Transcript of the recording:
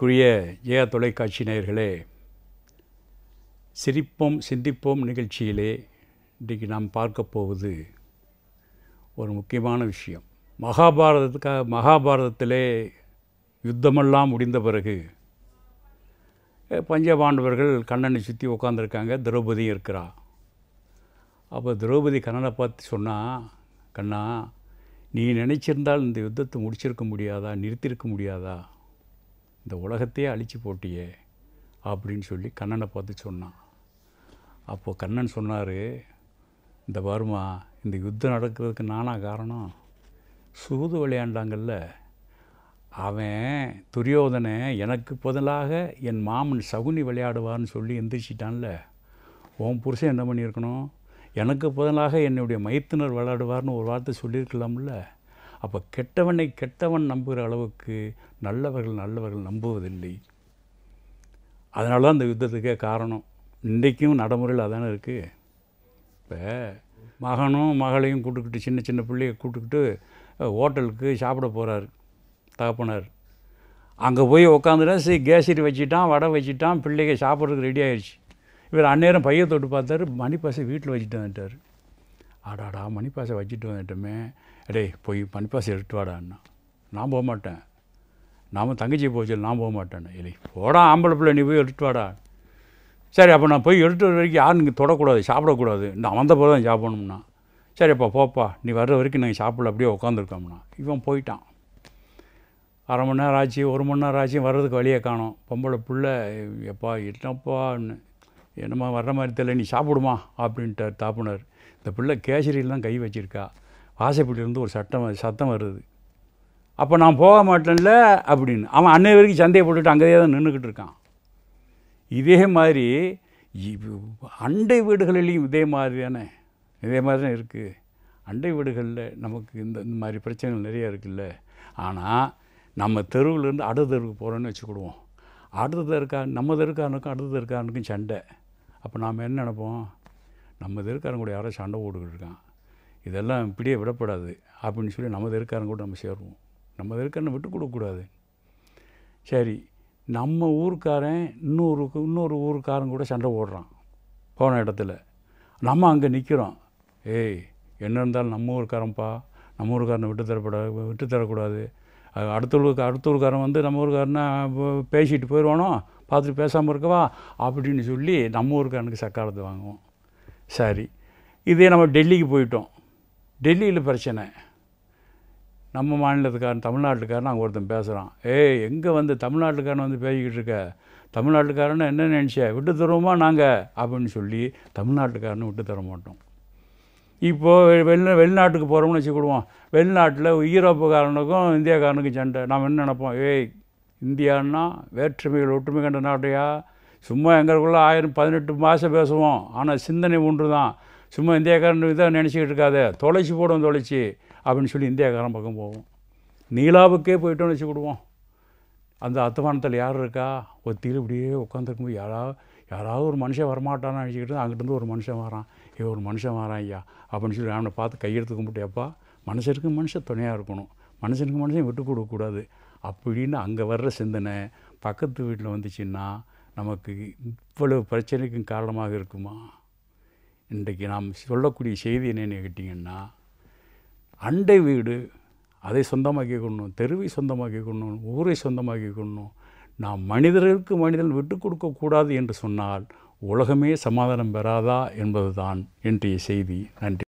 அன்புக்குரிய ஜெயா தொலைக்காட்சி நேயர்களே சிரிப்போம் சிந்திப்போம் நிகழ்ச்சியிலே இன்றைக்கு நாம் பார்க்க போவது ஒரு முக்கியமான விஷயம் மகாபாரதத்துக்காக மகாபாரதத்திலே யுத்தமெல்லாம் முடிந்த பிறகு பஞ்சபாண்டவர்கள் கண்ணனை சுற்றி உட்காந்துருக்காங்க திரௌபதி இருக்கிறா அப்போ திரௌபதி கண்ணனை பார்த்து சொன்னால் கண்ணா நீ நினச்சிருந்தால் இந்த யுத்தத்தை முடிச்சிருக்க முடியாதா நிறுத்தியிருக்க முடியாதா இந்த உலகத்தையே அழித்து போட்டியே அப்படின்னு சொல்லி கண்ணனை பார்த்து சொன்னான் அப்போது கண்ணன் சொன்னார் இந்த வருமா இந்த யுத்தம் நடக்கிறதுக்கு நானா காரணம் சூது விளையாண்டாங்கல்ல அவன் துரியோதனை எனக்கு பதிலாக என் மாமன் சகுனி விளையாடுவார்னு சொல்லி எந்திரிச்சிட்டான்ல உன் புருஷன் என்ன பண்ணியிருக்கணும் எனக்கு பதிலாக என்னுடைய மைத்தினர் விளையாடுவார்னு ஒரு வார்த்தை சொல்லியிருக்கலாம்ல அப்போ கெட்டவனை கெட்டவன் நம்புகிற அளவுக்கு நல்லவர்கள் நல்லவர்கள் நம்புவதில்லை அதனால தான் அந்த யுத்தத்துக்கே காரணம் இன்றைக்கும் நடைமுறையில் அதானே இருக்குது இப்போ மகனும் மகளையும் கூட்டுக்கிட்டு சின்ன சின்ன பிள்ளைய கூட்டுக்கிட்டு ஹோட்டலுக்கு சாப்பிட போகிறார் தகப்பனார் அங்கே போய் உட்காந்துட்டா சரி கேசரி வச்சுட்டான் வடை வச்சுட்டான் பிள்ளைகள் சாப்பிட்றதுக்கு ரெடி ஆகிடுச்சு இவர் அந்நேரம் பையன் தொட்டு பார்த்தாரு மணி பசை வீட்டில் வச்சுட்டு வந்துட்டார் ஆடாடா மணிப்பாசை வச்சுட்டு வந்துட்டோமே அடே போய் மணிப்பாசை எடுத்துட்டு வாடான்னா நான் போக மாட்டேன் நாம் தங்கச்சியை போச்சு நான் போக மாட்டேன் இல்லை போடா ஆம்பளை பிள்ளை நீ போய் எடுத்துட்டு வாடா சரி அப்போ நான் போய் எடுத்துகிற வரைக்கும் யாரும் நீங்கள் தொடக்கூடாது சாப்பிடக்கூடாது இந்த வந்த போது தான் சாப்பிடணும்னா சரி அப்பா போப்பா நீ வர்ற வரைக்கும் நாங்கள் சாப்பிடல அப்படியே உட்காந்துருக்கோம்னா இவன் போயிட்டான் அரை மணி நேரம் ஆச்சு ஒரு மணி நேரம் ஆச்சு வர்றதுக்கு வழியை காணும் பொம்பளை பிள்ளை எப்பா என்னப்பான்னு என்னம்மா வர்ற மாதிரி தெரியல நீ சாப்பிடுமா அப்படின்ட்டார் தாப்புனார் இந்த பிள்ளை கேசரியில் தான் கை வச்சுருக்கா வாசப்பட்டிலேருந்து ஒரு சட்டம் சத்தம் வருது அப்போ நான் போக மாட்டேன்ல அப்படின்னு அவன் அன்னை வரைக்கும் சந்தையை போட்டுட்டு அங்கேயே தான் நின்றுக்கிட்டு இருக்கான் இதே மாதிரி அண்டை வீடுகளிலையும் இதே மாதிரி தானே இதே மாதிரி தான் இருக்குது அண்டை வீடுகளில் நமக்கு இந்த இந்த மாதிரி பிரச்சனைகள் நிறையா இருக்குல்ல ஆனால் நம்ம தெருவிலேருந்து அடுத்த தெருவுக்கு போகிறோன்னு வச்சுக்கிடுவோம் அடுத்த தெருக்கா நம்ம தெருக்கானுக்கும் அடுத்த தெருக்கானுக்கும் சண்டை அப்போ நாம் என்ன நினப்போம் நம்ம தெருக்காரங்க கூட யாரோ சண்டை போட்டுக்கிட்டு இருக்கான் இதெல்லாம் இப்படியே விடப்படாது அப்படின்னு சொல்லி நம்ம தெருக்காரங்க கூட நம்ம சேருவோம் நம்ம தெருக்காரனை விட்டு கொடுக்கக்கூடாது சரி நம்ம ஊருக்காரன் இன்னொருக்கு இன்னொரு ஊருக்காரன் கூட சண்டை போடுறான் போன இடத்துல நம்ம அங்கே நிற்கிறோம் ஏய் என்ன இருந்தாலும் நம்ம ஊருக்காரன்ப்பா நம்ம ஊருக்காரனை விட்டு தரப்பட விட்டு தரக்கூடாது அடுத்த ஊருக்கு அடுத்த ஊருக்காரன் வந்து நம்ம ஊருக்காரனை பேசிட்டு போயிடுவானோ பார்த்துட்டு பேசாமல் இருக்கவா அப்படின்னு சொல்லி நம்ம ஊருக்காரனுக்கு சக்காலத்து வாங்குவோம் சரி இதே நம்ம டெல்லிக்கு போயிட்டோம் டெல்லியில் பிரச்சனை நம்ம மாநிலத்துக்காரன் தமிழ்நாட்டுக்காரன் அங்கே ஒருத்தன் பேசுகிறான் ஏய் எங்கே வந்து தமிழ்நாட்டுக்காரன் வந்து பேசிக்கிட்டு இருக்க தமிழ்நாட்டுக்காரன் என்ன நினச்ச விட்டு தருவோமா நாங்கள் அப்படின்னு சொல்லி தமிழ்நாட்டுக்காரனு விட்டு தர மாட்டோம் இப்போது வெளி வெளிநாட்டுக்கு போகிறோம்னு வச்சுக்கிடுவோம் வெளிநாட்டில் ஈரோப்புக்காரனுக்கும் இந்தியாக்காரனுக்கும் சண்டை நாம் என்ன நினப்போம் ஏய் இந்தியான்னா வேற்றுமைகள் ஒற்றுமை கண்ட நாட்டையா சும்மா எங்களுக்குள்ளே ஆயிரம் பதினெட்டு மாதம் பேசுவோம் ஆனால் சிந்தனை ஒன்று தான் சும்மா இந்தியாக்காரன் இதாக நினச்சிக்கிட்டு இருக்காது தொலைச்சி போடும் தொலைச்சி அப்படின்னு சொல்லி இந்தியாக்காரன் பக்கம் போவோம் நீலாவுக்கே போயிட்டோம்னு விடுவோம் அந்த அத்தமானத்தில் யார் இருக்கா ஒத்தியில் இப்படியே போது யாராவது யாராவது ஒரு மனுஷன் வரமாட்டான்னு நினச்சிக்கிட்டு அங்கிட்டருந்து ஒரு மனுஷன் வரான் ஏ ஒரு மனுஷன் வரான் ஐயா அப்படின்னு சொல்லி அவனை பார்த்து கையெடுத்து கும்பிட்டு எப்பா மனுஷனுக்கு மனுஷன் துணையாக இருக்கணும் மனுஷனுக்கு மனுஷன் விட்டு கொடுக்கக்கூடாது அப்படின்னு அங்கே வர்ற சிந்தனை பக்கத்து வீட்டில் வந்துச்சுன்னா நமக்கு இவ்வளவு பிரச்சனைக்கும் காரணமாக இருக்குமா இன்றைக்கு நாம் சொல்லக்கூடிய செய்தி என்னென்னு கேட்டிங்கன்னா அண்டை வீடு அதை சொந்தமாக்கி கொள்ளணும் தெருவை சொந்தமாக்கி கொள்ளணும் ஊரை சொந்தமாக்கி கொள்ளணும் நாம் மனிதர்களுக்கு மனிதன் விட்டு கொடுக்கக்கூடாது என்று சொன்னால் உலகமே சமாதானம் பெறாதா என்பதுதான் இன்றைய செய்தி நன்றி